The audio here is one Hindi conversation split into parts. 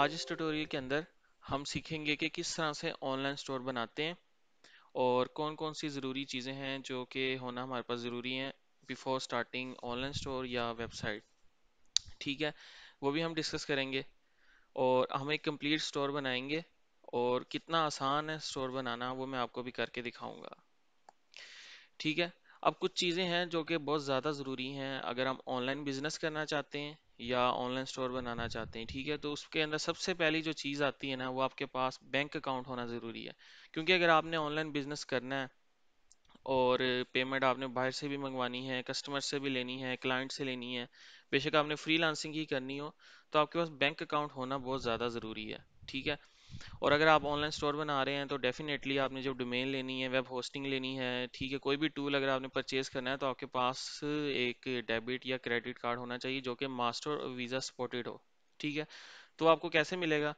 आज इस ट्यूटोरियल के अंदर हम सीखेंगे कि किस तरह से ऑनलाइन स्टोर बनाते हैं और कौन कौन सी ज़रूरी चीज़ें हैं जो कि होना हमारे पास ज़रूरी हैं बिफोर स्टार्टिंग ऑनलाइन स्टोर या वेबसाइट ठीक है वो भी हम डिस्कस करेंगे और हम एक कंप्लीट स्टोर बनाएंगे और कितना आसान है स्टोर बनाना वो मैं आपको भी करके दिखाऊंगा ठीक है अब कुछ चीज़ें हैं जो कि बहुत ज़्यादा ज़रूरी हैं अगर हम ऑनलाइन बिज़नेस करना चाहते हैं या ऑनलाइन स्टोर बनाना चाहते हैं ठीक है तो उसके अंदर सबसे पहली जो चीज़ आती है ना वो आपके पास बैंक अकाउंट होना ज़रूरी है क्योंकि अगर आपने ऑनलाइन बिजनेस करना है और पेमेंट आपने बाहर से भी मंगवानी है कस्टमर से भी लेनी है क्लाइंट से लेनी है बेशक आपने लांसिंग ही करनी हो तो आपके पास बैंक अकाउंट होना बहुत ज़्यादा ज़रूरी है ठीक है और अगर आप ऑनलाइन स्टोर बना रहे हैं तो डेफिनेटली आपने जब डोमेन लेनी है वेब होस्टिंग लेनी है ठीक है कोई भी टूल अगर आपने परचेज़ करना है तो आपके पास एक डेबिट या क्रेडिट कार्ड होना चाहिए जो कि मास्टर वीज़ा सपोर्टेड हो ठीक है तो आपको कैसे मिलेगा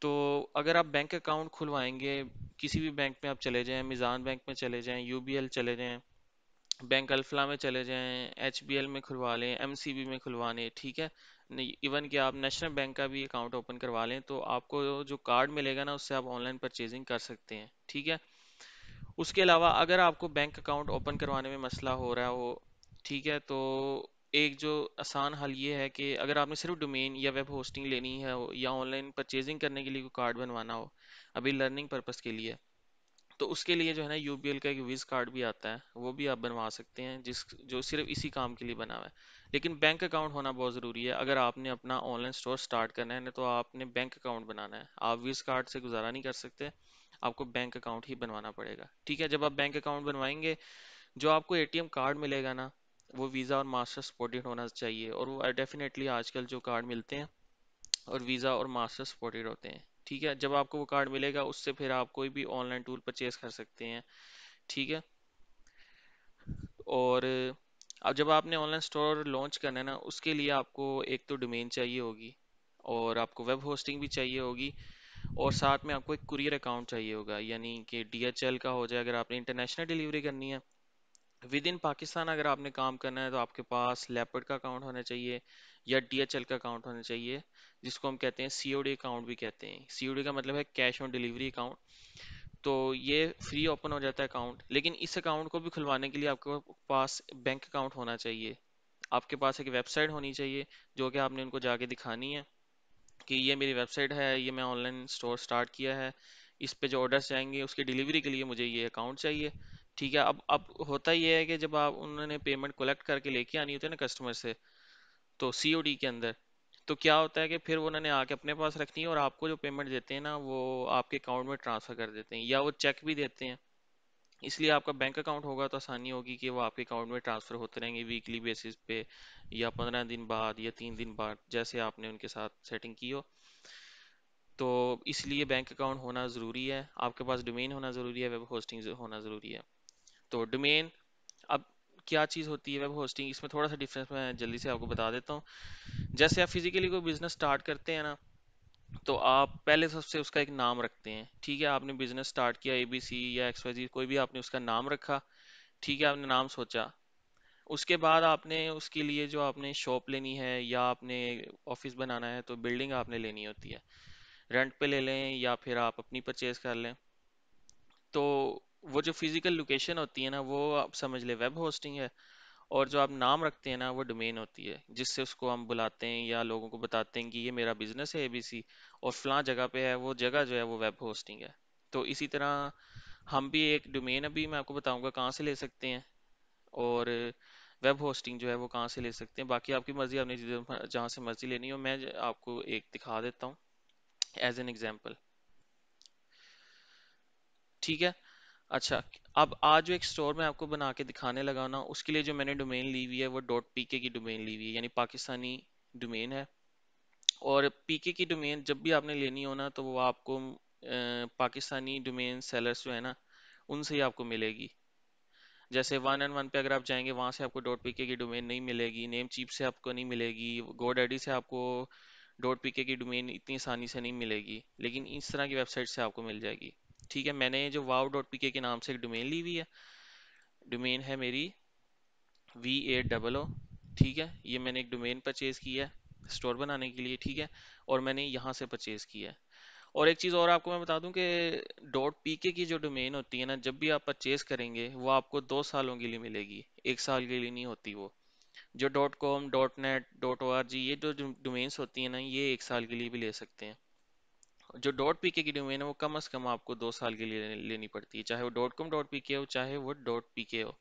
तो अगर आप बैंक अकाउंट खुलवाएंगे किसी भी बैंक में आप चले जाएं मिज़ान बैंक में चले जाएं यू चले जाएं बैंक अल्फला में चले जाएं एच में खुलवा लें एम में खुलवा लें ठीक है इवन कि आप नेशनल बैंक का भी अकाउंट ओपन करवा लें तो आपको जो कार्ड मिलेगा ना उससे आप ऑनलाइन परचेजिंग कर सकते हैं ठीक है उसके अलावा अगर आपको बैंक अकाउंट ओपन करवाने में मसला हो रहा हो ठीक है तो एक जो आसान हल ये है कि अगर आपने सिर्फ डोमेन या वेब होस्टिंग लेनी है या ऑनलाइन परचेजिंग करने के लिए कोई कार्ड बनवाना हो अभी लर्निंग पर्पज़ के लिए तो उसके लिए जो है ना यू का एक विज़ कार्ड भी आता है वो भी आप बनवा सकते हैं जिस जो सिर्फ इसी काम के लिए बना हुआ है लेकिन बैंक अकाउंट होना बहुत ज़रूरी है अगर आपने अपना ऑनलाइन स्टोर स्टार्ट करना है ना तो आपने बैंक अकाउंट बनाना है आप विज़ कार्ड से गुजारा नहीं कर सकते आपको बैंक अकाउंट ही बनवाना पड़ेगा ठीक है जब आप बैंक अकाउंट बनवाएंगे जो आपको ए कार्ड मिलेगा ना वो वीज़ा और मास्टर सपोर्टेड होना चाहिए और वो डेफिनेटली आजकल जो कार्ड मिलते हैं और वीज़ा और मास्टर सपोर्टेड होते हैं ठीक है जब आपको वो कार्ड मिलेगा उससे फिर आप कोई भी ऑनलाइन टूल परचेज कर सकते हैं ठीक है और अब जब आपने ऑनलाइन स्टोर लॉन्च करना है ना उसके लिए आपको एक तो डोमेन चाहिए होगी और आपको वेब होस्टिंग भी चाहिए होगी और साथ में आपको एक कुरियर अकाउंट चाहिए होगा यानी कि डी का हो जाए अगर आपने इंटरनेशनल डिलीवरी करनी है विद इन पाकिस्तान अगर आपने काम करना है तो आपके पास लेपर्ड का अकाउंट होना चाहिए या डीएचएल का अकाउंट होना चाहिए जिसको हम कहते हैं सीओडी अकाउंट भी कहते हैं सीओडी का मतलब है कैश ऑन डिलीवरी अकाउंट तो ये फ्री ओपन हो जाता है अकाउंट लेकिन इस अकाउंट को भी खुलवाने के लिए आपके पास बैंक अकाउंट होना चाहिए आपके पास एक वेबसाइट होनी चाहिए जो कि आपने उनको जाके दिखानी है कि ये मेरी वेबसाइट है ये मैं ऑनलाइन स्टोर स्टार्ट किया है इस पे जो ऑर्डर्स जाएंगे उसकी डिलीवरी के लिए मुझे ये अकाउंट चाहिए ठीक है अब अब होता ही है कि जब आप उन्होंने पेमेंट कलेक्ट करके लेके आनी होती है ना कस्टमर से तो सीओडी के अंदर तो क्या होता है कि फिर उन्होंने आके अपने पास रखनी है और आपको जो पेमेंट देते हैं ना वो आपके अकाउंट में ट्रांसफ़र कर देते हैं या वो चेक भी देते हैं इसलिए आपका बैंक अकाउंट होगा तो आसानी होगी कि वो आपके अकाउंट में ट्रांसफ़र होते रहेंगे वीकली बेसिस पे या पंद्रह दिन बाद या तीन दिन बाद जैसे आपने उनके साथ सेटिंग की हो तो इसलिए बैंक अकाउंट होना ज़रूरी है आपके पास डोमेन होना ज़रूरी है वेब होस्टिंग होना ज़रूरी है तो डोमेन अब क्या चीज़ होती है वेब होस्टिंग इसमें थोड़ा सा डिफरेंस मैं जल्दी से आपको बता देता हूँ जैसे आप फिज़िकली कोई बिज़नेस स्टार्ट करते हैं ना तो आप पहले सबसे उसका एक नाम रखते हैं ठीक है आपने बिज़नेस स्टार्ट किया ए बी सी या एक्स वाई जी कोई भी आपने उसका नाम रखा ठीक है आपने नाम सोचा उसके बाद आपने उसके लिए जो आपने शॉप लेनी है या आपने ऑफिस बनाना है तो बिल्डिंग आपने लेनी होती है रेंट पे ले लें या फिर आप अपनी परचेज कर लें तो वो जो फिजिकल लोकेशन होती है ना वो आप समझ ले वेब होस्टिंग है और जो आप नाम रखते हैं ना वो डोमेन होती है जिससे उसको हम बुलाते हैं या लोगों को बताते हैं कि ये मेरा बिजनेस है एबीसी और फलां जगह पे है वो जगह जो है वो वेब होस्टिंग है तो इसी तरह हम भी एक डोमेन अभी मैं आपको बताऊंगा कहाँ से ले सकते हैं और वेब होस्टिंग जो है वो कहाँ से ले सकते हैं बाकी आपकी मर्ज़ी आपने जहाँ से मर्ज़ी लेनी हो मैं आपको एक दिखा देता हूँ एज एन एग्जाम्पल ठीक है अच्छा अब आज जो एक स्टोर मैं आपको बना के दिखाने लगा ना उसके लिए जो मैंने डोमेन ली हुई है वो डॉट पी की डोमेन ली हुई है यानी पाकिस्तानी डोमेन है और पीके की डोमेन जब भी आपने लेनी हो ना तो वो आपको पाकिस्तानी डोमेन सेलर्स जो है ना उनसे ही आपको मिलेगी जैसे वन एंड वन पे अगर आप जाएंगे वहाँ से आपको डॉट पीके की डोमेन नहीं मिलेगी नेम चीप से आपको नहीं मिलेगी गो डैडी से आपको डॉट पीके की डोमेन इतनी आसानी से नहीं मिलेगी लेकिन इस तरह की वेबसाइट से आपको मिल जाएगी ठीक है मैंने जो वाव डॉट पी के नाम से एक डोमेन ली हुई है डोमेन है मेरी वी एट डबल ओ ठीक है ये मैंने एक डोमेन परचेज़ की है स्टोर बनाने के लिए ठीक है और मैंने यहाँ से परचेज़ किया है और एक चीज़ और आपको मैं बता दूं कि डॉट पी के की जो डोमेन होती है ना जब भी आप परचेज़ करेंगे वो आपको दो सालों के लिए मिलेगी एक साल के लिए नहीं होती वो जो dot com dot net dot O R G ये जो डोमेन्स होती हैं ना ये एक साल के लिए भी ले सकते हैं जो डॉट पी के की डोमेन है वो कम अज कम आपको दो साल के लिए लेनी पड़ती है चाहे वो डॉट कॉम डॉट पी के हो चाहे वो डॉट पी के हो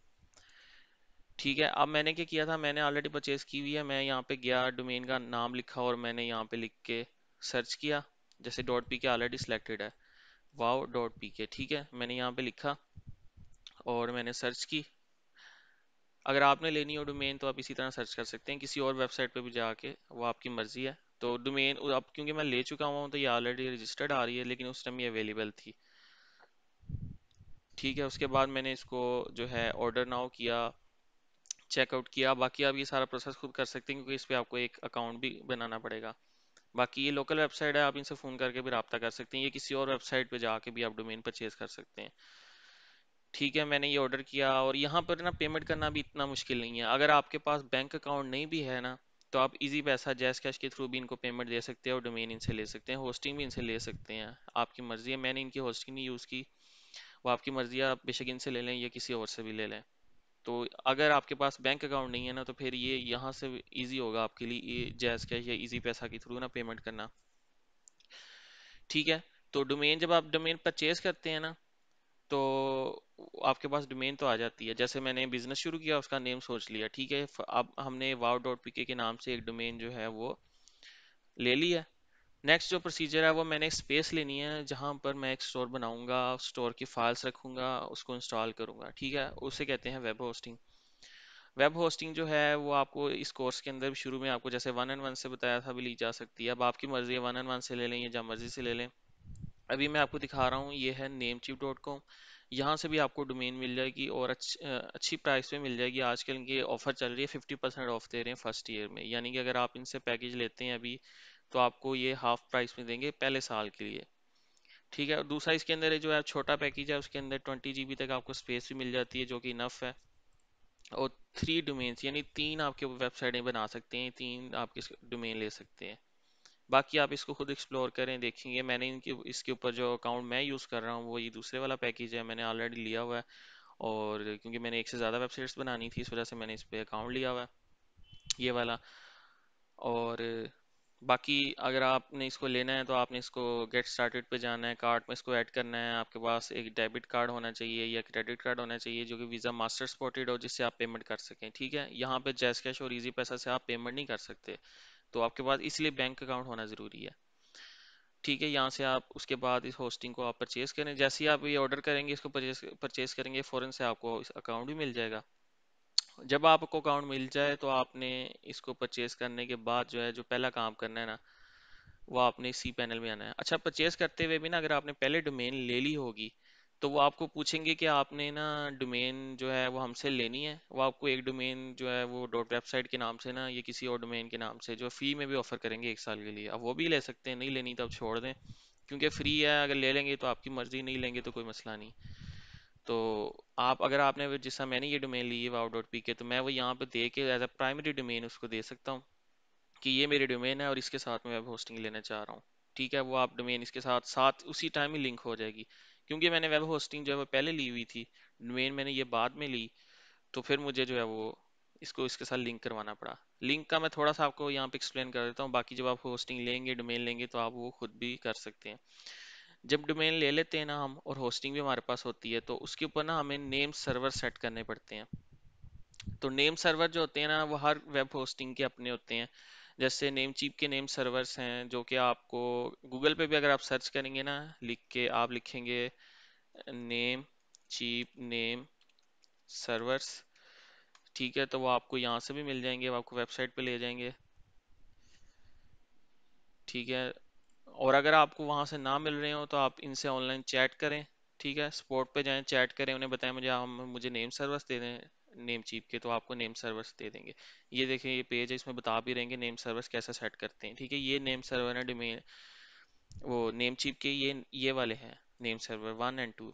ठीक है अब मैंने क्या किया था मैंने ऑलरेडी परचेज की हुई है मैं यहाँ पे गया डोमेन का नाम लिखा और मैंने यहाँ पे लिख के सर्च किया जैसे dot P K already selected है वाओ डॉट पी के ठीक है मैंने यहाँ पे लिखा और मैंने सर्च की अगर आपने लेनी हो डोमेन तो आप इसी तरह सर्च कर सकते हैं किसी और वेबसाइट पे भी जाके वो आपकी मर्ज़ी है तो डोमेन अब क्योंकि मैं ले चुका हुआ हूँ तो ये ऑलरेडी रजिस्टर्ड आ रही है लेकिन उस टाइम ये अवेलेबल थी ठीक है उसके बाद मैंने इसको जो है ऑर्डर नाउ किया चेकआउट किया बाकी आप ये सारा प्रोसेस खुद कर सकते हैं क्योंकि इस पर आपको एक अकाउंट भी बनाना पड़ेगा बाकी ये लोकल वेबसाइट है आप इनसे फ़ोन करके भी रबता कर सकते हैं ये किसी और वेबसाइट पर जाके भी आप डोमेन परचेज़ कर सकते हैं ठीक है मैंने ये ऑर्डर किया और यहाँ पर ना पेमेंट करना भी इतना मुश्किल नहीं है अगर आपके पास बैंक अकाउंट नहीं भी है ना तो आप इजी पैसा जैस कैश के थ्रू भी इनको पेमेंट दे सकते हैं और डोमेन इनसे ले सकते हैं होस्टिंग भी इनसे ले सकते हैं आपकी मर्ज़ी है मैंने इनकी होस्टिंग नहीं यूज़ की वो आपकी मर्ज़ी है आप बेशक इनसे ले लें या किसी और से भी ले लें तो अगर आपके पास बैंक अकाउंट नहीं है ना तो फिर ये यहाँ से ईजी होगा आपके लिए जैस कैश या ईजी पैसा के थ्रू ना पेमेंट करना ठीक है तो डोमेन जब आप डोमेन परचेज करते हैं ना तो आपके पास डोमेन तो आ जाती है जैसे मैंने बिजनेस शुरू किया उसका नेम सोच लिया ठीक है अब हमने वाव डॉट पी के नाम से एक डोमेन जो है वो ले लिया नेक्स्ट जो प्रोसीजर है वो मैंने एक स्पेस लेनी है जहाँ पर मैं एक स्टोर बनाऊंगा स्टोर की फाइल्स रखूंगा उसको इंस्टॉल करूंगा ठीक है उसे कहते हैं वेब होस्टिंग वेब होस्टिंग जो है वो आपको इस कोर्स के अंदर शुरू में आपको जैसे वन एंड वन से बताया था भी ली जा सकती है अब आपकी मर्ज़ी है वन एंड वन से ले लें या जहाँ मर्ज़ी से ले लें अभी मैं आपको दिखा रहा हूँ ये है नेम चिप डॉट कॉम यहाँ से भी आपको डोमेन मिल जाएगी और अच्छ, अच्छी प्राइस पे मिल जाएगी आजकल इनकी ऑफ़र चल रही है फिफ्टी परसेंट ऑफ दे रहे हैं फर्स्ट ईयर में यानी कि अगर आप इनसे पैकेज लेते हैं अभी तो आपको ये हाफ प्राइस में देंगे पहले साल के लिए ठीक है और दूसरा इसके अंदर जो है छोटा पैकेज है उसके अंदर ट्वेंटी जी तक आपको स्पेस भी मिल जाती है जो कि इनफ है और थ्री डोमेन्स यानी तीन आपके वेबसाइटें बना सकते हैं तीन आपके डोमेन ले सकते हैं बाकी आप इसको खुद एक्सप्लोर करें देखेंगे मैंने इनके इसके ऊपर जो अकाउंट मैं यूज़ कर रहा हूँ वो ये दूसरे वाला पैकेज है मैंने ऑलरेडी लिया हुआ है और क्योंकि मैंने एक से ज़्यादा वेबसाइट्स बनानी थी इस वजह से मैंने इस पर अकाउंट लिया हुआ है ये वाला और बाकी अगर आपने इसको लेना है तो आपने इसको गेट स्टार्टेड पे जाना है कार्ड में इसको ऐड करना है आपके पास एक डेबिट कार्ड होना चाहिए या क्रेडिट कार्ड होना चाहिए जो कि वीज़ा मास्टर स्पॉटेड हो जिससे आप पेमेंट कर सकें ठीक है यहाँ पे जैस कैश और इजी पैसा से आप पेमेंट नहीं कर सकते तो आपके पास इसलिए बैंक अकाउंट होना ज़रूरी है ठीक है यहाँ से आप उसके बाद इस होस्टिंग को आप परचेज़ करें जैसे ही आप ये ऑर्डर करेंगे इसको परचेज़ करेंगे फ़ौरन से आपको इस अकाउंट भी मिल जाएगा जब आपको अकाउंट मिल जाए तो आपने इसको परचेज़ करने के बाद जो है जो पहला काम करना है ना वो आपने सी पैनल में आना है अच्छा परचेज़ करते हुए भी ना अगर आपने पहले डोमेन ले ली होगी तो वो आपको पूछेंगे कि आपने ना डोमेन जो है वो हमसे लेनी है वो आपको एक डोमेन जो है वो डॉट वेबसाइट के नाम से ना या किसी और डोमेन के नाम से जो फ्री में भी ऑफ़र करेंगे एक साल के लिए अब वो भी ले सकते हैं नहीं लेनी तो आप छोड़ दें क्योंकि फ्री है अगर ले लेंगे तो आपकी मर्ज़ी नहीं लेंगे तो कोई मसला नहीं तो आप अगर आपने जैसा मैंने ये डोमेन ली है वाव डॉट पी के तो मैं वो यहाँ पर दे के एज अ प्राइमरी डोमेन उसको दे सकता हूँ कि ये मेरी डोमेन है और इसके साथ मैं वेब होस्टिंग लेना चाह रहा हूँ ठीक है वो आप डोमेन इसके साथ साथ उसी टाइम ही लिंक हो जाएगी क्योंकि मैंने वेब होस्टिंग जो है वो पहले ली हुई थी डोमेन मैंने ये बाद में ली तो फिर मुझे जो है वो इसको इसके साथ लिंक करवाना पड़ा लिंक का मैं थोड़ा सा आपको यहाँ पे एक्सप्लेन कर देता हूँ बाकी जब आप होस्टिंग लेंगे डोमेन लेंगे तो आप वो खुद भी कर सकते हैं जब डोमेन ले लेते हैं ना हम और होस्टिंग भी हमारे पास होती है तो उसके ऊपर ना हमें नेम सर्वर सेट करने पड़ते हैं तो नेम सर्वर जो होते हैं ना वो हर वेब होस्टिंग के अपने होते हैं जैसे नेम चीप के नेम सर्वर्स हैं जो कि आपको गूगल पे भी अगर आप सर्च करेंगे ना लिख के आप लिखेंगे नेम चीप नेम सर्वर्स ठीक है तो वो आपको यहाँ से भी मिल जाएंगे आपको वेबसाइट पे ले जाएंगे ठीक है और अगर आपको वहाँ से ना मिल रहे हो तो आप इनसे ऑनलाइन चैट करें ठीक है स्पॉट पे जाएं चैट करें उन्हें बताएं मुझे हम मुझे नेम सर्वर्स दे दें नेम चीप के तो आपको नेम सर्वर्स दे देंगे ये देखिए ये पेज है इसमें बता भी रहेंगे नेम सर्वर्स कैसे सेट करते हैं ठीक है ये नेम सर्वर है डोमेन वो नेम चीप के ये ये वाले हैं name server one and two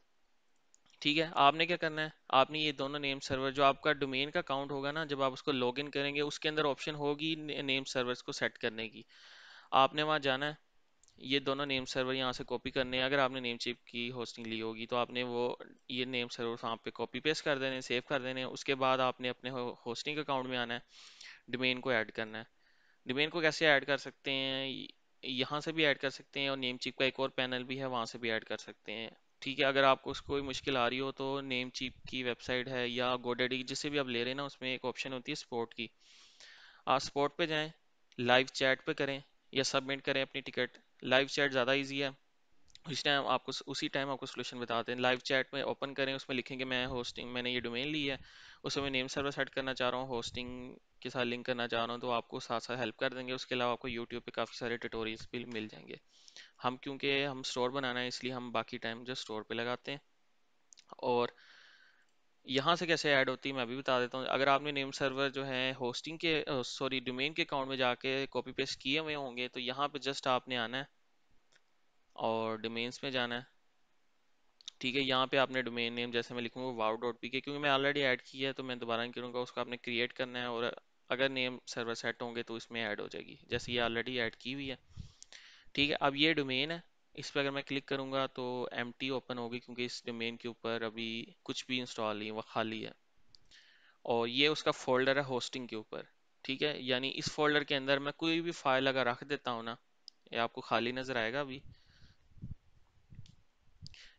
ठीक है आपने क्या करना है आपने ये दोनों नेम सर्वर जो आपका डोमेन का अकाउंट होगा ना जब आप उसको इन करेंगे उसके अंदर ऑप्शन होगी नेम सर्वर्स को सेट करने की आपने वहाँ जाना है ये दोनों नेम सर्वर यहाँ से कॉपी करने हैं अगर आपने नेम चिप की होस्टिंग ली होगी तो आपने वो ये नेम सर्वर वहाँ पे कॉपी पेस्ट कर देने सेव कर देने उसके बाद आपने अपने होस्टिंग अकाउंट में आना है डोमेन को ऐड करना है डोमेन को कैसे ऐड कर सकते हैं यहाँ से भी ऐड कर सकते हैं और नेम चिप का एक और पैनल भी है वहाँ से भी ऐड कर सकते हैं ठीक है अगर आपको कोई मुश्किल आ रही हो तो नेम चिप की वेबसाइट है या गोडेडी जिसे भी आप ले रहे हैं ना उसमें एक ऑप्शन होती है स्पोर्ट की आप स्पोर्ट पर जाएँ लाइव चैट पर करें या सबमिट करें अपनी टिकट लाइव चैट ज़्यादा ईजी है उस टाइम आपको उसी टाइम आपको सोल्यूशन बताते हैं लाइव चैट में ओपन करें उसमें लिखेंगे मैं होस्टिंग मैंने ये डोमेन ली है उसमें मैं नेम सर्वर सेट करना चाह रहा हूँ होस्टिंग के साथ लिंक करना चाह रहा हूँ तो आपको साथ साथ हेल्प कर देंगे उसके अलावा आपको यूट्यूब पे काफ़ी सारे ट्यूटोरियल्स भी मिल जाएंगे हम क्योंकि हम स्टोर बनाना है इसलिए हम बाकी टाइम जो स्टोर पर लगाते हैं और यहाँ से कैसे ऐड होती है मैं अभी बता देता हूँ अगर आपने नेम सर्वर जो है होस्टिंग के सॉरी डोमेन के अकाउंट में जाके कॉपी पेस्ट किए हुए होंगे तो यहाँ पे जस्ट आपने आना है और डोमेन्स में जाना है ठीक है यहाँ पे आपने डोमेन नेम जैसे मैं लिखूँगा वाव डॉट पी के क्योंकि मैं ऑलरेडी ऐड किया है तो मैं दोबारा नहीं करूँगा उसको आपने क्रिएट करना है और अगर नेम सर्वर सेट होंगे तो इसमें ऐड हो जाएगी जैसे ये ऑलरेडी ऐड की हुई है ठीक है अब ये डोमेन है इस पर अगर मैं क्लिक करूँगा तो एम ओपन होगी क्योंकि इस डोमेन के ऊपर अभी कुछ भी इंस्टॉल नहीं वह खाली है और ये उसका फोल्डर है होस्टिंग के ऊपर ठीक है यानी इस फोल्डर के अंदर मैं कोई भी फाइल अगर रख देता हूँ ना ये आपको खाली नज़र आएगा अभी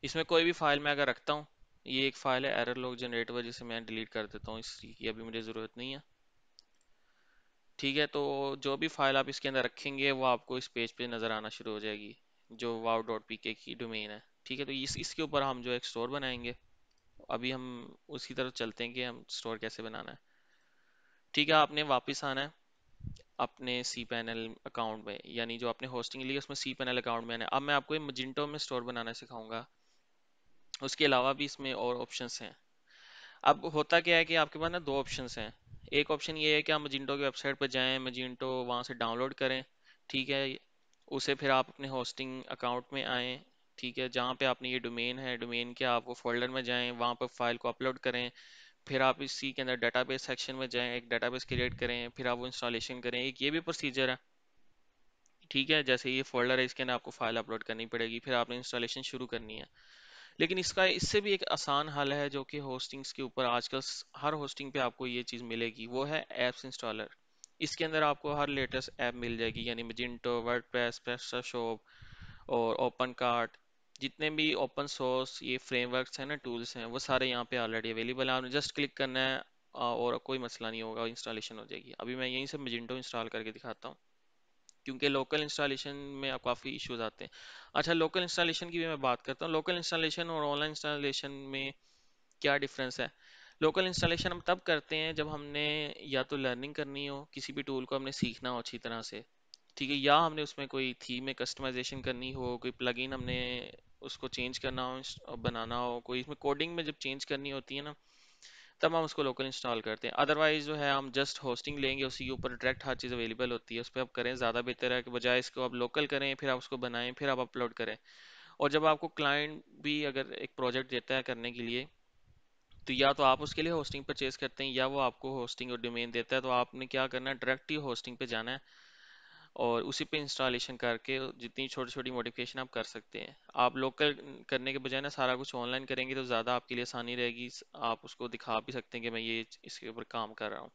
इसमें कोई भी फाइल मैं अगर रखता हूँ ये एक फाइल है एरर लॉग जनरेट हुआ जिसे मैं डिलीट कर देता हूँ इसकी अभी मुझे ज़रूरत नहीं है ठीक है तो जो भी फाइल आप इसके अंदर रखेंगे वो आपको इस पेज पे नज़र आना शुरू हो जाएगी जो वाव डॉट पी के की डोमेन है ठीक है तो इस इसके ऊपर हम जो एक स्टोर बनाएंगे अभी हम उसकी तरफ चलते हैं कि हम स्टोर कैसे बनाना है ठीक है आपने वापस आना है अपने सी पैनल अकाउंट में यानी जो आपने होस्टिंग ली उसमें सी पैनल अकाउंट में आना है अब मैं आपको मजिंटो में स्टोर बनाना सिखाऊंगा उसके अलावा भी इसमें और ऑप्शन हैं अब होता क्या है कि आपके पास ना दो ऑप्शन हैं एक ऑप्शन ये है कि आप मजिंटो की वेबसाइट पर जाएं मजिंटो वहाँ से डाउनलोड करें ठीक है उसे फिर आप अपने होस्टिंग अकाउंट में आएँ ठीक है जहाँ पे आपने ये डोमेन है डोमेन के आप वो फोल्डर में जाएँ वहाँ पर फाइल को अपलोड करें फिर आप इसी के अंदर बेस सेक्शन में जाएं एक बेस क्रिएट करें फिर आप वो इंस्टॉलेशन करें एक ये भी प्रोसीजर है ठीक है जैसे ये फोल्डर है इसके अंदर आपको फाइल अपलोड करनी पड़ेगी फिर आपने इंस्टॉलेशन शुरू करनी है लेकिन इसका इससे भी एक आसान हल है जो कि होस्टिंग्स के ऊपर आजकल हर होस्टिंग पे आपको ये चीज़ मिलेगी वो है एप्स इंस्टॉलर इसके अंदर आपको हर लेटेस्ट ऐप मिल जाएगी यानी मजिंटो वर्ड प्रेस शॉप और ओपन कार्ट जितने भी ओपन सोर्स ये फ्रेमवर्क्स हैं ना टूल्स हैं वो सारे यहाँ पे ऑलरेडी अवेलेबल हैं आपने जस्ट क्लिक करना है और कोई मसला नहीं होगा इंस्टॉलेशन हो जाएगी अभी मैं यहीं से मजिंटो इंस्टॉल करके दिखाता हूँ क्योंकि लोकल इंस्टॉलेशन में आप काफ़ी इश्यूज आते हैं अच्छा लोकल इंस्टॉलेशन की भी मैं बात करता हूँ लोकल इंस्टॉलेशन और ऑनलाइन इंस्टॉलेशन में क्या डिफरेंस है लोकल इंस्टॉलेशन हम तब करते हैं जब हमने या तो लर्निंग करनी हो किसी भी टूल को हमने सीखना हो अच्छी तरह से ठीक है या हमने उसमें कोई थीम में कस्टमाइजेशन करनी हो कोई प्लगइन हमने उसको चेंज करना हो बनाना हो कोई इसमें कोडिंग में जब चेंज करनी होती है ना तब हम उसको लोकल इंस्टॉल करते हैं अदरवाइज जो है हम जस्ट होस्टिंग लेंगे उसी के ऊपर डायरेक्ट हर चीज़ अवेलेबल होती है उस पर आप करें ज़्यादा बेहतर है कि बजाय इसको आप लोकल करें फिर आप उसको बनाएं फिर आप अपलोड करें और जब आपको क्लाइंट भी अगर एक प्रोजेक्ट देता है करने के लिए तो या तो आप उसके लिए होस्टिंग परचेज करते हैं या वो आपको होस्टिंग और डोमेन देता है तो आपने क्या करना है डायरेक्ट ही होस्टिंग पे जाना है और उसी पे इंस्टॉलेशन करके जितनी छोटी छोटी मॉडिफिकेशन आप कर सकते हैं आप लोकल करने के बजाय ना सारा कुछ ऑनलाइन करेंगे तो ज़्यादा आपके लिए आसानी रहेगी आप उसको दिखा भी सकते हैं कि मैं ये इसके ऊपर काम कर रहा हूँ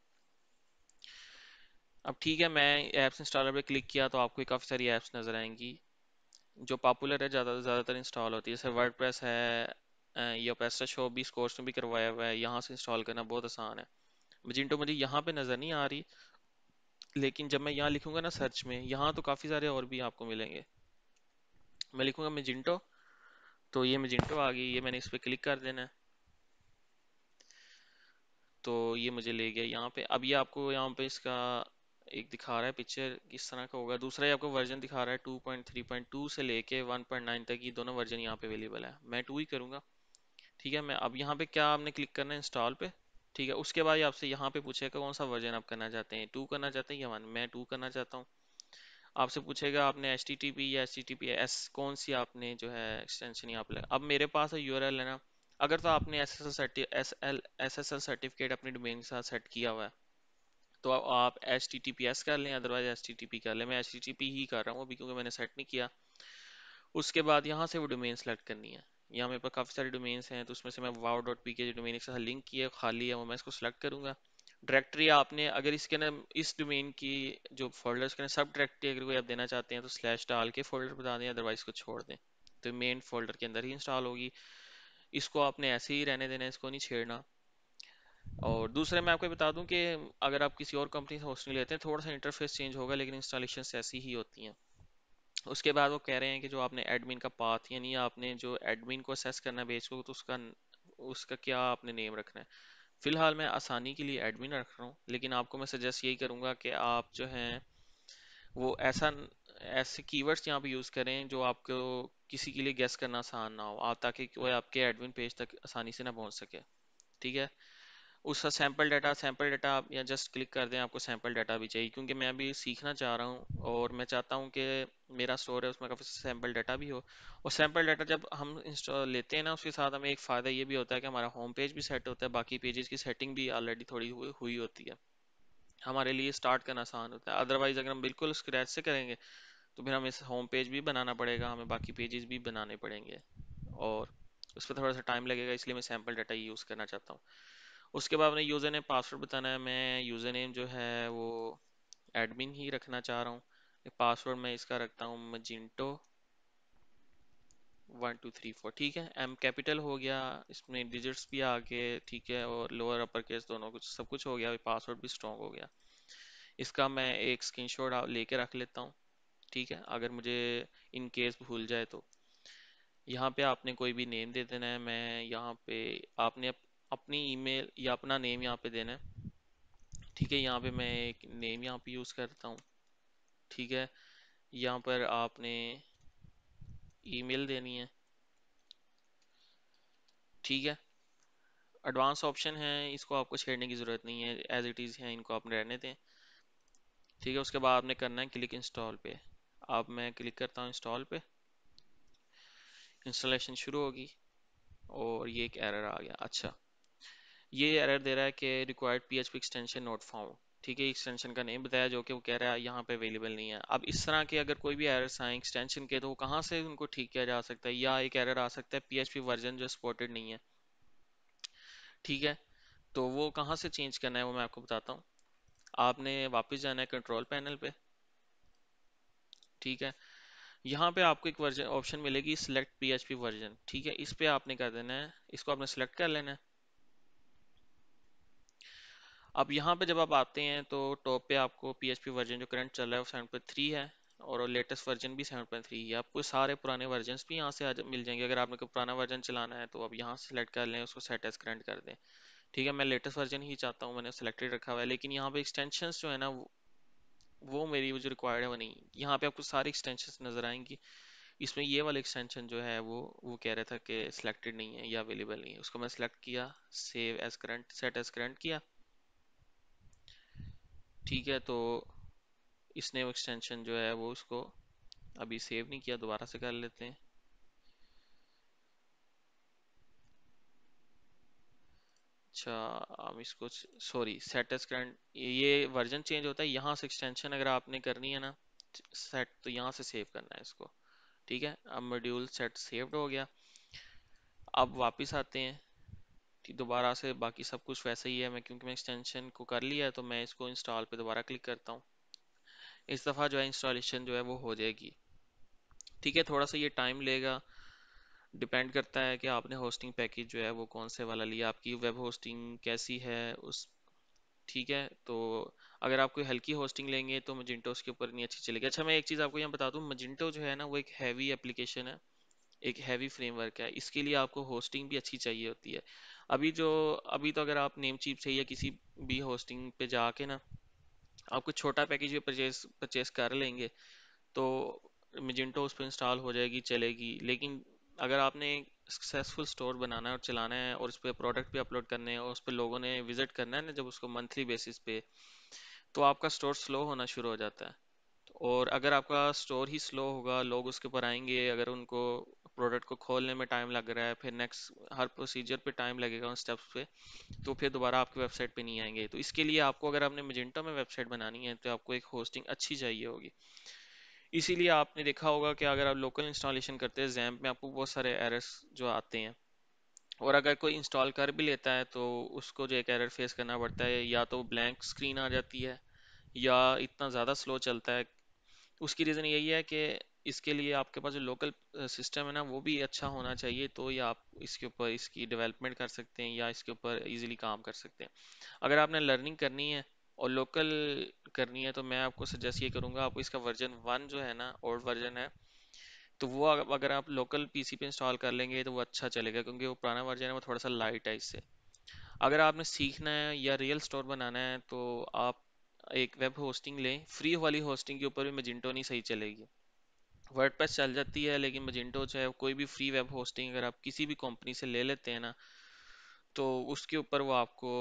अब ठीक है मैं ऐप्स इंस्टॉलर पे क्लिक किया तो आपको काफ़ी सारी ऐप्स नज़र आएंगी जो पॉपुलर है ज़्यादा ज़्यादातर इंस्टॉल होती है जैसे वर्ड है या शॉप भी कोर्स में भी करवाया हुआ है यहाँ से इंस्टॉल करना बहुत आसान है मजिंटो मुझे यहाँ पे नज़र नहीं आ रही लेकिन जब मैं यहाँ लिखूंगा ना सर्च में यहाँ तो काफ़ी सारे और भी आपको मिलेंगे मैं लिखूंगा मजिंटो तो ये मजिंटो आ गई ये मैंने इस पर क्लिक कर देना है तो ये मुझे ले गया यहाँ पे अब ये आपको यहाँ पे इसका एक दिखा रहा है पिक्चर किस तरह का होगा दूसरा ये आपको वर्जन दिखा रहा है 2.3.2 से लेके 1.9 तक ये दोनों वर्जन यहाँ पे अवेलेबल है मैं टू ही करूँगा ठीक है मैं अब यहाँ पे क्या आपने क्लिक करना है इंस्टॉल पे ठीक है उसके बाद आपसे यहाँ पे पूछेगा कौन सा वर्जन आप करना चाहते हैं टू करना चाहते हैं या वन मैं टू करना चाहता हूँ आपसे पूछेगा आपने एच या एच एस कौन सी आपने जो है एक्सटेंशन यहाँ पर अब मेरे पास है यू है ना अगर तो आपने S S L S S L certificate अपने डोमेन के साथ सेट किया हुआ है तो आप H T T P S कर लें otherwise S T T P कर लें मैं एच टी टी पी ही कर रहा हूँ अभी क्योंकि मैंने सेट नहीं किया उसके बाद यहाँ से वो डोमेन सेलेक्ट करनी है यहाँ मेरे पास काफ़ी सारे डोमेन्स हैं तो उसमें से मैं वाव डॉट पी के जो डोमेन एक साथ लिंक किया खाली है वो मैं इसको सेलेक्ट करूँगा डायरेक्टरी आपने अगर इसके अंदर इस डोमेन की जो फोल्डर उसके सब डायरेक्टरी अगर कोई आप देना चाहते हैं तो स्लैश डाल के फोल्डर बता दें अदरवाइज को छोड़ दें तो मेन फोल्डर के अंदर ही इंस्टॉल होगी इसको आपने ऐसे ही रहने देना इसको नहीं छेड़ना और दूसरा मैं आपको बता दूं कि अगर आप किसी और कंपनी से होस्टिंग लेते हैं थोड़ा सा इंटरफेस चेंज होगा लेकिन इंस्टॉलेशन ऐसी ही होती हैं उसके बाद वो कह रहे हैं कि जो आपने एडमिन का पाथ यानी आपने जो एडमिन को असेस करना है बेच को तो उसका उसका क्या आपने नेम रखना है फ़िलहाल मैं आसानी के लिए एडमिन रख रहा हूँ लेकिन आपको मैं सजेस्ट यही करूँगा कि आप जो हैं वो ऐसा ऐसे कीवर्ड्स यहाँ पे यूज़ करें जो आपको किसी के लिए गेस करना आसान ना हो ताकि वह आपके एडमिन पेज तक आसानी से ना पहुँच सके ठीक है उसका सैंपल डाटा सैंपल डाटा आप या जस्ट क्लिक कर दें आपको सैंपल डाटा भी चाहिए क्योंकि मैं अभी सीखना चाह रहा हूँ और मैं चाहता हूँ कि मेरा स्टोर है उसमें काफ़ी सैंपल डाटा भी हो और सैंपल डाटा जब हम इंस्टॉल लेते हैं ना उसके साथ हमें एक फ़ायदा ये भी होता है कि हमारा होम पेज भी सेट होता है बाकी पेजेस की सेटिंग भी ऑलरेडी थोड़ी हुई, हुई होती है हमारे लिए स्टार्ट करना आसान होता है अदरवाइज़ अगर हम बिल्कुल स्क्रैच से करेंगे तो फिर हमें होम पेज भी बनाना पड़ेगा हमें बाकी पेजेस भी बनाने पड़ेंगे और उस पर थोड़ा सा टाइम लगेगा इसलिए मैं सैम्पल डाटा यूज़ करना चाहता हूँ उसके बाद अपने यूज़र नेम पासवर्ड बताना है मैं यूज़र नेम जो है वो एडमिन ही रखना चाह रहा हूँ पासवर्ड मैं इसका रखता हूँ Magento one two three four ठीक है एम कैपिटल हो गया इसमें डिजिट्स भी आ गए ठीक है और लोअर अपर केस दोनों कुछ सब कुछ हो गया पासवर्ड भी स्ट्रॉन्ग हो गया इसका मैं एक स्क्रीन ले लेके रख लेता हूँ ठीक है अगर मुझे इन केस भूल जाए तो यहाँ पे आपने कोई भी नेम दे देना है मैं यहाँ पे आपने अपनी ईमेल या अपना नेम यहाँ पे देना है ठीक है यहाँ पे मैं एक नेम यहाँ पे यूज़ करता हूँ ठीक है यहाँ पर आपने ईमेल देनी है ठीक है एडवांस ऑप्शन है इसको आपको छेड़ने की ज़रूरत नहीं है एज इट इज़ है इनको आप रहने दें ठीक है उसके बाद आपने करना है क्लिक इंस्टॉल पे अब मैं क्लिक करता हूँ इंस्टॉल पे इंस्टॉलेशन शुरू होगी और ये एक एरर आ गया अच्छा ये एरर दे रहा है कि required P H P extension not found ठीक है एक्सटेंशन का नहीं बताया जो कि वो कह रहा है यहाँ पे अवेलेबल नहीं है अब इस तरह के अगर कोई भी एरर्स आए एक्सटेंशन के तो वो कहाँ से उनको ठीक किया जा सकता है या एक एरर आ सकता है पी वर्जन जो सपोर्टेड नहीं है ठीक है तो वो कहाँ से चेंज करना है वो मैं आपको बताता हूँ आपने वापस जाना है कंट्रोल पैनल पे ठीक है यहाँ पे आपको एक वर्जन ऑप्शन मिलेगी सिलेक्ट पी वर्जन ठीक है इस पे आपने कर देना है इसको आपने सेलेक्ट कर लेना है अब यहाँ पे जब आप आते हैं तो टॉप पे आपको PHP वर्जन जो करंट चल रहा है वो सेवन पॉइंट थ्री है और लेटेस्ट वर्जन भी सेवन पॉइंट थ्री है आपको सारे पुराने वर्जन भी यहाँ से आज मिल जाएंगे अगर आपने कोई पुराना वर्जन चलाना है तो आप यहाँ सेलेक्ट कर लें उसको सेट एज करंट कर दें ठीक है मैं लेटेस्ट वर्जन ही चाहता हूँ मैंने सेलेक्टेड रखा हुआ है लेकिन यहाँ पे एक्सटेंशन जो है ना वो मेरी जो रिक्वायर्ड है वो नहीं यहाँ पे आपको सारी एक्सटेंशन नजर आएंगी इसमें ये वाला एक्सटेंशन जो है वो वो कह रहा था कि सिलेक्टेड नहीं है या अवेलेबल नहीं है उसको मैं सिलेक्ट किया save as current set as current किया ठीक है तो नेम एक्सटेंशन जो है वो उसको अभी सेव नहीं किया दोबारा से कर लेते हैं अच्छा हम इसको सॉरी सेटस करंट ये वर्जन चेंज होता है यहाँ से एक्सटेंशन अगर आपने करनी है ना सेट तो यहाँ से सेव करना है इसको ठीक है अब मॉड्यूल सेट सेव्ड हो गया अब वापस आते हैं दोबारा से बाकी सब कुछ वैसे ही है मैं क्योंकि मैं एक्सटेंशन को कर लिया है तो मैं इसको इंस्टॉल पे दोबारा क्लिक करता हूँ इस दफ़ा जो है इंस्टॉलेशन जो है वो हो जाएगी ठीक है थोड़ा सा ये टाइम लेगा डिपेंड करता है कि आपने होस्टिंग पैकेज जो है वो कौन से वाला लिया आपकी वेब होस्टिंग कैसी है उस ठीक है तो अगर आप कोई हल्की होस्टिंग लेंगे तो मजिंटो उसके ऊपर नहीं अच्छी चलेगी अच्छा मैं एक चीज़ आपको यहाँ बता दूँ मजिंटो जो है ना वो एक हैवी एप्लीकेशन है एक हैवी फ्रेमवर्क है इसके लिए आपको होस्टिंग भी अच्छी चाहिए होती है अभी जो अभी तो अगर आप नेम चीप से या किसी भी होस्टिंग पे जाके ना आप कुछ छोटा पैकेज भी परचेस परचेस कर लेंगे तो मिजिंटो उस पर इंस्टॉल हो जाएगी चलेगी लेकिन अगर आपने सक्सेसफुल स्टोर बनाना है और चलाना है और उस पर प्रोडक्ट भी अपलोड करने हैं और उस पर लोगों ने विजिट करना है ना जब उसको मंथली बेसिस पे तो आपका स्टोर स्लो होना शुरू हो जाता है और अगर आपका स्टोर ही स्लो होगा लोग उसके ऊपर आएंगे अगर उनको प्रोडक्ट को खोलने में टाइम लग रहा है फिर नेक्स्ट हर प्रोसीजर पे टाइम लगेगा उन स्टेप्स पे तो फिर दोबारा आपकी वेबसाइट पे नहीं आएंगे तो इसके लिए आपको अगर आपने मजेंटा में वेबसाइट बनानी है तो आपको एक होस्टिंग अच्छी चाहिए होगी इसीलिए आपने देखा होगा कि अगर आप लोकल इंस्टॉलेशन करते हैं जैम्प में आपको बहुत सारे एरर्स जो आते हैं और अगर कोई इंस्टॉल कर भी लेता है तो उसको जो एक एरर फेस करना पड़ता है या तो ब्लैंक स्क्रीन आ जाती है या इतना ज़्यादा स्लो चलता है उसकी रीज़न यही है कि इसके लिए आपके पास जो लोकल सिस्टम है ना वो भी अच्छा होना चाहिए तो या आप इसके ऊपर इसकी डेवलपमेंट कर सकते हैं या इसके ऊपर इजीली काम कर सकते हैं अगर आपने लर्निंग करनी है और लोकल करनी है तो मैं आपको सजेस्ट ये करूँगा आपको इसका वर्जन वन जो है ना ओल्ड वर्जन है तो वो अगर आप लोकल पीसी पे इंस्टॉल कर लेंगे तो वो अच्छा चलेगा क्योंकि वो पुराना वर्जन है वो थोड़ा सा लाइट है इससे अगर आपने सीखना है या रियल स्टोर बनाना है तो आप एक वेब होस्टिंग लें फ्री वाली होस्टिंग के ऊपर भी मजिंटो नहीं सही चलेगी वर्ड चल जाती है लेकिन मजिंटो जो है कोई भी फ्री वेब होस्टिंग अगर आप किसी भी कंपनी से ले लेते हैं ना तो उसके ऊपर वो आपको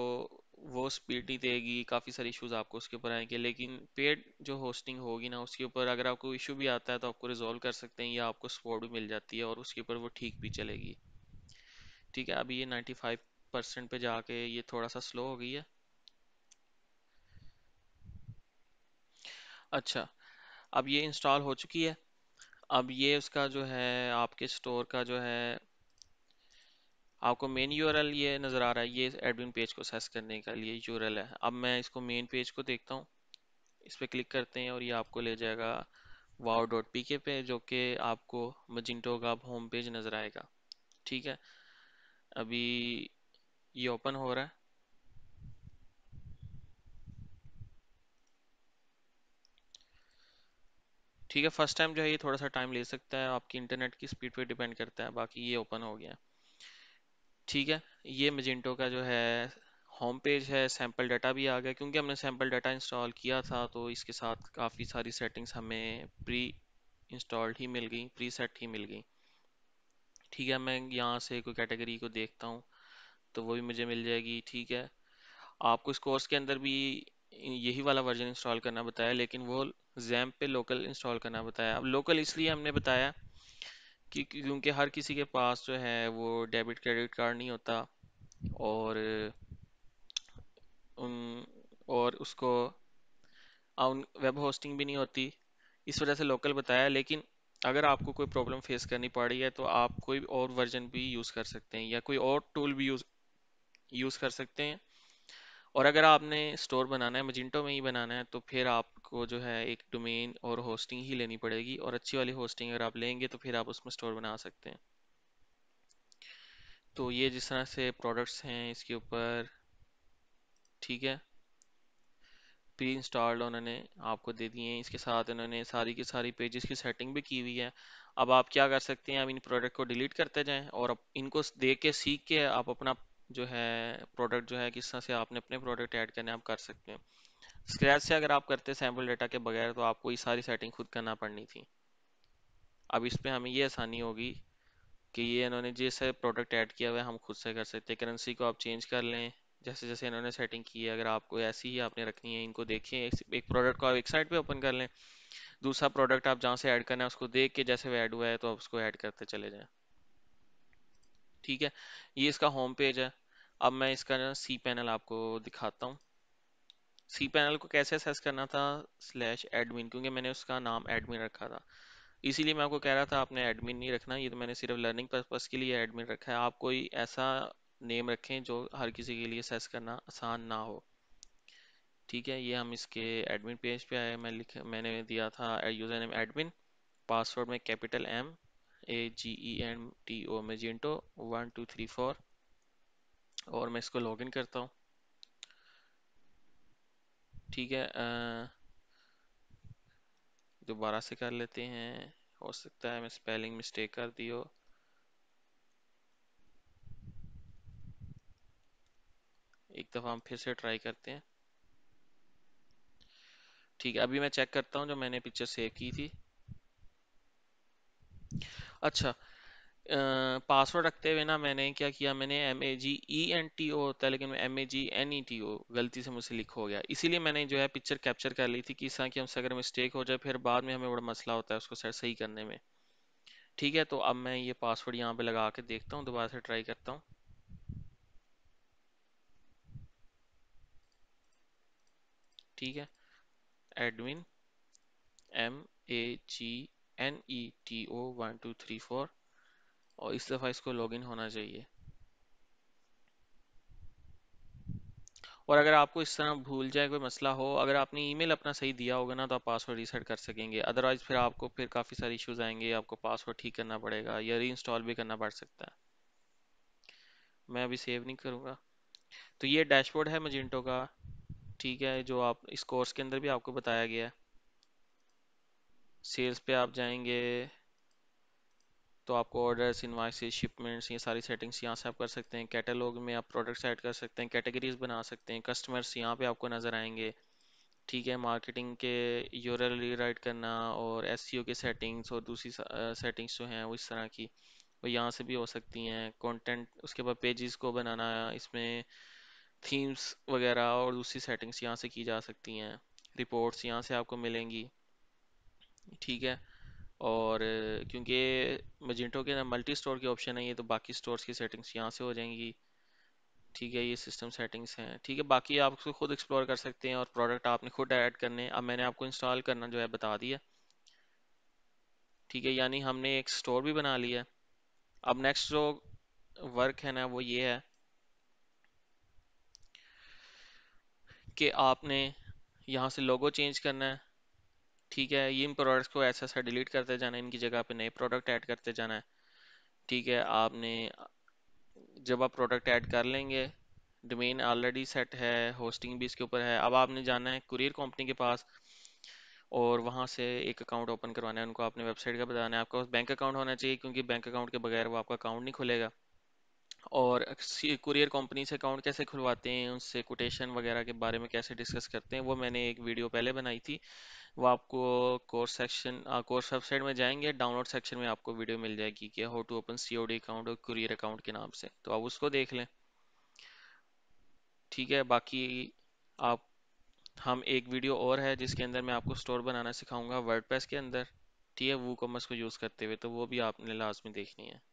वो स्पीड नहीं देगी काफ़ी सारे इश्यूज आपको उसके ऊपर आएंगे लेकिन पेड जो होस्टिंग होगी ना उसके ऊपर अगर आपको इशू भी आता है तो आपको रिजॉल्व कर सकते हैं या आपको सपोर्ट भी मिल जाती है और उसके ऊपर वो ठीक भी चलेगी ठीक है अभी ये 95 परसेंट पर जाके ये थोड़ा सा स्लो हो गई है अच्छा अब ये इंस्टॉल हो चुकी है अब ये उसका जो है आपके स्टोर का जो है आपको मेन यूआरएल ये नज़र आ रहा है ये एडमिन पेज को सेस करने का लिए यूआरएल है अब मैं इसको मेन पेज को देखता हूँ इस पर क्लिक करते हैं और ये आपको ले जाएगा वाओ डॉट पी के पे जो कि आपको मजिंटो का होम पेज नज़र आएगा ठीक है अभी ये ओपन हो रहा है ठीक है फर्स्ट टाइम जो है ये थोड़ा सा टाइम ले सकता है आपकी इंटरनेट की स्पीड पे डिपेंड करता है बाकी ये ओपन हो गया ठीक है ये मजिंटो का जो है होम पेज है सैम्पल डाटा भी आ गया क्योंकि हमने सैम्पल डाटा इंस्टॉल किया था तो इसके साथ काफ़ी सारी सेटिंग्स हमें प्री इंस्टॉल्ड ही मिल गई प्री सेट ही मिल गई ठीक है मैं यहाँ से कोई कैटेगरी को देखता हूँ तो वो भी मुझे मिल जाएगी ठीक है आपको इस कोर्स के अंदर भी यही वाला वर्जन इंस्टॉल करना बताया लेकिन वो जैम पे लोकल इंस्टॉल करना बताया अब लोकल इसलिए हमने बताया कि क्योंकि हर किसी के पास जो है वो डेबिट क्रेडिट कार्ड नहीं होता और उन और उसको उन वेब होस्टिंग भी नहीं होती इस वजह से लोकल बताया लेकिन अगर आपको कोई प्रॉब्लम फेस करनी पड़ रही है तो आप कोई और वर्जन भी यूज़ कर सकते हैं या कोई और टूल भी यूज़ यूज़ कर सकते हैं और अगर आपने स्टोर बनाना है मजिंटो में ही बनाना है तो फिर आपको जो है एक डोमेन और होस्टिंग ही लेनी पड़ेगी और अच्छी वाली होस्टिंग अगर आप लेंगे तो फिर आप उसमें स्टोर बना सकते हैं तो ये जिस तरह से प्रोडक्ट्स हैं इसके ऊपर ठीक है प्री इंस्टॉल्ड उन्होंने आपको दे दिए हैं इसके साथ उन्होंने सारी की सारी पेजेस की सेटिंग भी की हुई है अब आप क्या कर सकते हैं आप इन प्रोडक्ट को डिलीट करते जाएं और इनको देख के सीख के आप अपना जो है प्रोडक्ट जो है किस तरह से आपने अपने प्रोडक्ट ऐड करने आप कर सकते हैं स्क्रैच से अगर आप करते सैम्पल डेटा के बगैर तो आपको ये सारी सेटिंग खुद करना पड़नी थी अब इस पर हमें ये आसानी होगी कि ये इन्होंने जैसे प्रोडक्ट ऐड किया हुआ है हम खुद से कर सकते हैं करेंसी को आप चेंज कर लें जैसे जैसे इन्होंने सेटिंग की है अगर आपको ऐसी ही आपने रखनी है इनको देखिए एक प्रोडक्ट को आप एक साइड पे ओपन कर लें दूसरा प्रोडक्ट आप जहाँ से ऐड करना है उसको देख के जैसे वो ऐड हुआ है तो आप उसको ऐड करते चले जाएँ ठीक है ये इसका होम पेज है अब मैं इसका सी पैनल आपको दिखाता हूँ सी पैनल को कैसे एक्सेस करना था स्लैश एडमिन क्योंकि मैंने उसका नाम एडमिन रखा था इसीलिए मैं आपको कह रहा था आपने एडमिन नहीं रखना ये तो मैंने सिर्फ लर्निंग पर्पज़ के लिए एडमिन रखा है आप कोई ऐसा नेम रखें जो हर किसी के लिए सेस करना आसान ना हो ठीक है ये हम इसके एडमिन पेज पे आए मैं लिख मैंने दिया था यूज़र नेम एडमिन पासवर्ड में capital M A G E M T O Magento one two three four और मैं इसको लॉगिन करता हूँ ठीक है दोबारा से कर लेते हैं हो सकता है मैं स्पेलिंग मिस्टेक कर दी हो एक दफ़ा हम फिर से ट्राई करते हैं ठीक है अभी मैं चेक करता हूँ जो मैंने पिक्चर सेव की थी अच्छा पासवर्ड रखते हुए ना मैंने क्या किया मैंने M A G E N T O होता है लेकिन मैं M A G N E T O गलती से मुझसे लिख हो गया इसीलिए मैंने जो है पिक्चर कैप्चर कर ली थी कि इस तरह की हमसे अगर मिस्टेक हो जाए फिर बाद में हमें बड़ा मसला होता है उसको सर सही करने में ठीक है तो अब मैं ये पासवर्ड यहाँ पे लगा के देखता हूँ दोबारा से ट्राई करता हूँ ठीक है admin M A G N E T O one two three four और इस दफ़ा इसको लॉगिन होना चाहिए और अगर आपको इस तरह भूल जाए कोई मसला हो अगर आपने ईमेल अपना सही दिया होगा ना तो आप पासवर्ड रीसेट कर सकेंगे अदरवाइज़ फिर आपको फिर काफ़ी सारे इश्यूज आएंगे आपको पासवर्ड ठीक करना पड़ेगा या रीइंस्टॉल भी करना पड़ सकता है मैं अभी सेव नहीं करूँगा तो ये डैशबोर्ड है मजिंटो का ठीक है जो आप इस कोर्स के अंदर भी आपको बताया गया है सेल्स पे आप जाएंगे तो आपको ऑर्डर्स इन्वाइस शिपमेंट्स ये सारी सेटिंग्स यहाँ से आप कर सकते हैं कैटलॉग में आप प्रोडक्ट्स ऐड कर सकते हैं कैटेगरीज बना सकते हैं कस्टमर्स यहाँ पे आपको नज़र आएंगे ठीक है मार्केटिंग के यूरल रीराइट करना और एस e के सेटिंग्स और दूसरी सेटिंग्स जो हैं वो इस तरह की वो यहाँ से भी हो सकती हैं कॉन्टेंट उसके बाद पेजेस को बनाना इसमें थीम्स वगैरह और दूसरी सेटिंग्स यहाँ से की जा सकती हैं रिपोर्ट्स यहाँ से आपको मिलेंगी ठीक है और क्योंकि मजिंटो के ना मल्टी स्टोर के ऑप्शन है ये तो बाकी स्टोर्स की सेटिंग्स यहाँ से हो जाएंगी ठीक है ये सिस्टम सेटिंग्स हैं ठीक है बाकी आप उसको खुद एक्सप्लोर कर सकते हैं और प्रोडक्ट आपने खुद ऐड करने अब मैंने आपको इंस्टॉल करना जो है बता दिया ठीक है यानी हमने एक स्टोर भी बना लिया अब नेक्स्ट जो वर्क है ना वो ये है कि आपने यहाँ से लोगो चेंज करना है ठीक है ये इन प्रोडक्ट्स को ऐसा ऐसा डिलीट करते जाना है इनकी जगह पे नए प्रोडक्ट ऐड करते जाना है ठीक है आपने जब आप प्रोडक्ट ऐड कर लेंगे डोमेन ऑलरेडी सेट है होस्टिंग भी इसके ऊपर है अब आपने जाना है कुरियर कंपनी के पास और वहाँ से एक अकाउंट ओपन करवाना है उनको आपने वेबसाइट का बताना है आपका बैंक अकाउंट होना चाहिए क्योंकि बैंक अकाउंट के बगैर वो आपका अकाउंट नहीं खुलेगा और कुरियर कंपनी से अकाउंट कैसे खुलवाते हैं उनसे कोटेशन वगैरह के बारे में कैसे डिस्कस करते हैं वो मैंने एक वीडियो पहले बनाई थी वो आपको कोर्स सेक्शन कोर्स वेबसाइट में जाएंगे डाउनलोड सेक्शन में आपको वीडियो मिल जाएगी कि how to open COD account और कुरियर अकाउंट के नाम से तो आप उसको देख लें ठीक है बाकी आप हम एक वीडियो और है जिसके अंदर मैं आपको स्टोर बनाना सिखाऊंगा वर्ड के अंदर ठीक है वो कॉमर्स को यूज़ करते हुए तो वो भी आपने लाजमी देखनी है